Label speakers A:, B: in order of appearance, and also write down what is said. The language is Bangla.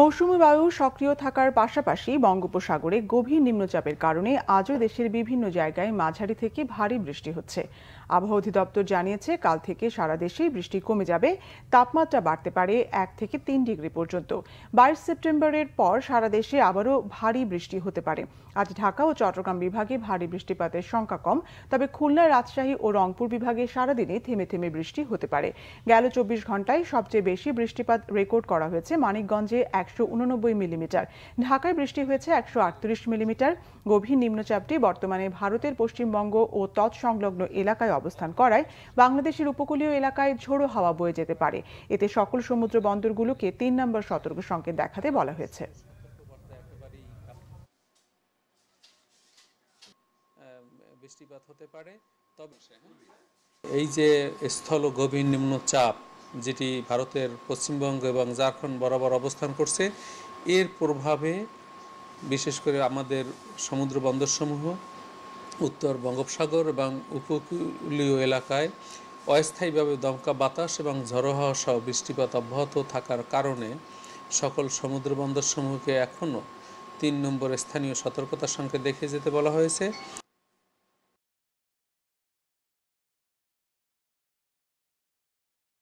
A: মৌসুমি বায়ু সক্রিয় থাকার পাশাপাশি বঙ্গোপসাগরে গভীর নিম্নচাপের কারণে আজও দেশের বিভিন্ন জায়গায় মাঝারি থেকে ভারী বৃষ্টি হচ্ছে আবহাওয়া অধিদপ্তর জানিয়েছে কাল থেকে সারা দেশেই বৃষ্টি কমে যাবে তাপমাত্রা বাড়তে পারে এক থেকে তিন ডিগ্রি পর্যন্ত বাইশ সেপ্টেম্বরের পর সারা দেশে আবারও ভারী বৃষ্টি হতে পারে আজ ঢাকা ও চট্টগ্রাম বিভাগে ভারী বৃষ্টিপাতের সংখ্যা কম তবে খুলনা রাজশাহী ও রংপুর বিভাগে সারাদিনে থেমে থেমে বৃষ্টি হতে পারে গেল চব্বিশ ঘন্টায় সবচেয়ে বেশি বৃষ্টিপাত রেকর্ড করা হয়েছে মানিকগঞ্জে এক একশো মিলিমিটার ঢাকায় বৃষ্টি হয়েছে একশো আটত্রিশ মিলিমিটার গভীর নিম্নচাপটি বর্তমানে ভারতের পশ্চিমবঙ্গ ও তৎসংলগ্ন এলাকায় অবস্থান করায় বাংলাদেশের উপকূলীয় এলাকায় ঝোড়ো হাওয়া বয়ে যেতে পারে এতে সকল সমুদ্র বন্দরগুলোকে তিন নম্বর সতর্ক সংকেত দেখাতে বলা হয়েছে
B: বৃষ্টিপাত হতে পারে তবে এই যে স্থল গভীর নিম্নচাপ যেটি ভারতের পশ্চিমবঙ্গ এবং ঝাড়খণ্ড বরাবর অবস্থান করছে এর প্রভাবে বিশেষ করে আমাদের সমুদ্র বন্দরসমূহ উত্তর বঙ্গোপসাগর এবং উপকূলীয় এলাকায় অস্থায়ীভাবে দমকা বাতাস এবং ঝড়ো হওয়া সহ বৃষ্টিপাত অব্যাহত থাকার কারণে সকল সমুদ্র বন্দরসমূহকে এখনও তিন নম্বর স্থানীয় সতর্কতার সঙ্গে দেখে যেতে বলা
A: হয়েছে